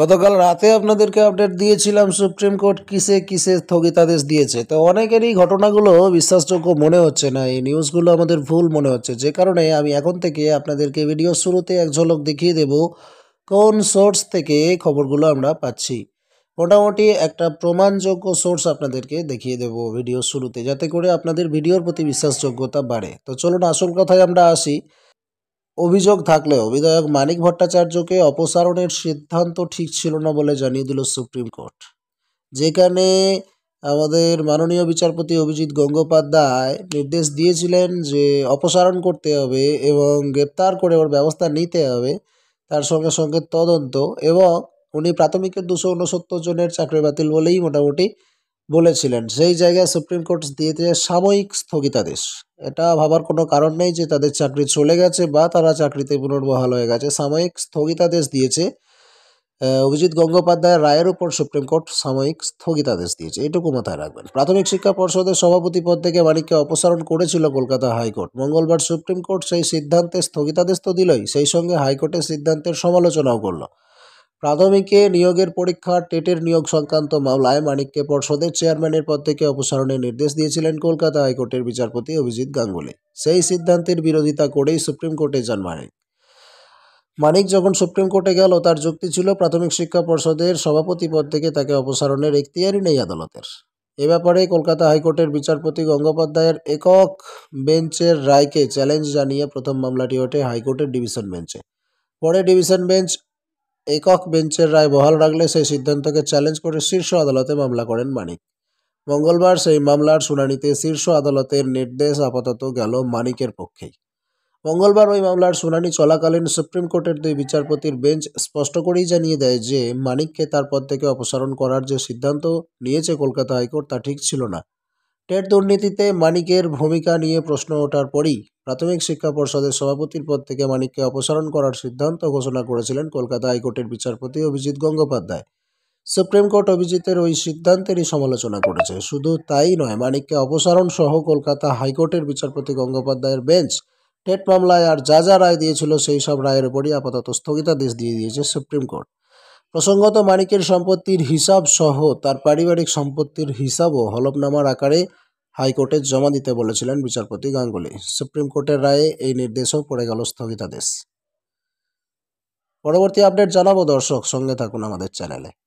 গতকাল রাতে আপনাদেরকে আপডেট দিয়েছিলাম সুপ্রিম কোর্ট কিসে কিসে স্থগিতাদেশ দিয়েছে তো অনেকেরই ঘটনাগুলো বিশ্বাসযোগ্য মনে হচ্ছে না এই নিউজগুলো আমাদের ভুল মনে হচ্ছে যে কারণে আমি এখন থেকে আপনাদেরকে ভিডিও শুরুতে এক ঝলক দেখিয়ে দেব কোন সোর্স থেকে খবরগুলো আমরা পাচ্ছি মোটামুটি একটা প্রমাণযোগ্য সোর্স আপনাদেরকে দেখিয়ে দেব ভিডিও শুরুতে যাতে করে আপনাদের ভিডিওর প্রতি বিশ্বাসযোগ্যতা বাড়ে তো চলুন আসল কথায় আমরা আসি অভিযোগ থাকলেও বিধায়ক মানিক ভট্টাচার্যকে অপসারণের সিদ্ধান্ত ঠিক ছিল না বলে জানিয়ে দিল সুপ্রিম কোর্ট যেখানে আমাদের মাননীয় বিচারপতি অভিজিৎ গঙ্গোপাধ্যায় নির্দেশ দিয়েছিলেন যে অপসারণ করতে হবে এবং গ্রেপ্তার করে ওর ব্যবস্থা নিতে হবে তার সঙ্গে সঙ্গে তদন্ত এবং উনি প্রাথমিকের দুশো উনসত্তর জনের চাকরি বাতিল বলেই মোটামুটি বলেছিলেন সেই জায়গায় সুপ্রিম কোর্ট দিয়েছে সাময়িক স্থগিতাদেশ এটা ভাবার কোনো কারণ নেই যে তাদের চাকরি চলে গেছে বা তারা চাকরিতে পুনর্বহাল হয়ে গেছে সাময়িক স্থগিতাদেশ দিয়েছে অভিজিৎ গঙ্গোপাধ্যায়ের রায়ের উপর সুপ্রিম কোর্ট সাময়িক স্থগিতাদেশ দিয়েছে এটুকু মাথায় রাখবেন প্রাথমিক শিক্ষা পর্ষদের সভাপতি পদ থেকে মানিককে অপসারণ করেছিল কলকাতা হাইকোর্ট মঙ্গলবার সুপ্রিম কোর্ট সেই সিদ্ধান্তে স্থগিতাদেশ তো দিলই সেই সঙ্গে হাইকোর্টের সিদ্ধান্তের সমালোচনাও করলো প্রাথমিকে নিয়োগের পরীক্ষা টেটের নিয়োগ সংক্রান্ত মামলায় মানিককে পর্ষদের চেয়ারম্যানের পদ থেকে অপসারণের নির্দেশ দিয়েছিলেন কলকাতা হাইকোর্টের বিচারপতি অভিজিৎ গাঙ্গুলি সেই সিদ্ধান্তের বিরোধিতা করেই সুপ্রিম কোর্টে যান মানিক মানিক যখন সুপ্রিম কোর্টে গেল তার যুক্তি ছিল প্রাথমিক শিক্ষা পর্ষদের সভাপতি পদ থেকে তাকে অপসারণের এখতিয়ারই নেই আদালতের এ ব্যাপারে কলকাতা হাইকোর্টের বিচারপতি গঙ্গোপাধ্যায়ের একক বেঞ্চের রায়কে চ্যালেঞ্জ জানিয়ে প্রথম মামলাটি ওঠে হাইকোর্টের ডিভিশন বেঞ্চে পরে ডিভিশন বেঞ্চ একক বেঞ্চের রায় বহাল রাখলে সেই সিদ্ধান্তকে চ্যালেঞ্জ করে শীর্ষ আদালতে মামলা করেন মানিক মঙ্গলবার সেই মামলার শুনানিতে শীর্ষ আদালতের নির্দেশ আপাতত গেল মানিকের পক্ষেই মঙ্গলবার ওই মামলার শুনানি চলাকালীন সুপ্রিম কোর্টের দুই বিচারপতির বেঞ্চ স্পষ্ট করেই জানিয়ে দেয় যে মানিককে তার পদ থেকে অপসারণ করার যে সিদ্ধান্ত নিয়েছে কলকাতা হাইকোর্ট তা ঠিক ছিল না টেট দুর্নীতিতে মানিকের ভূমিকা নিয়ে প্রশ্ন ওঠার পরই প্রাথমিক শিক্ষা পর্ষদের সভাপতির পদ থেকে মানিককে অপসারণ করার সিদ্ধান্ত ঘোষণা করেছিলেন কলকাতা হাইকোর্টের বিচারপতি অভিজিৎ গঙ্গোপাধ্যায় সুপ্রিম কোর্ট অভিজিতের ওই সিদ্ধান্তেরই সমালোচনা করেছে শুধু তাই নয় মানিককে অপসারণ সহ কলকাতা হাইকোর্টের বিচারপতি গঙ্গোপাধ্যায়ের বেঞ্চ টেট মামলায় আর যা যা রায় দিয়েছিল সেই সব রায়ের উপরই আপাতত স্থগিতাদেশ দিয়ে দিয়েছে সুপ্রিম কোর্ট প্রসঙ্গত মানিকের সম্পত্তির হিসাব সহ তার পারিবারিক সম্পত্তির হিসাবও হলফনামার আকারে হাইকোর্টে জমা দিতে বলেছিলেন বিচারপতি গাঙ্গুলি সুপ্রিম কোর্টের রায়ে এই নির্দেশও পড়ে গেল স্থগিতাদেশ পরবর্তী আপডেট জানাবো দর্শক সঙ্গে থাকুন আমাদের চ্যানেলে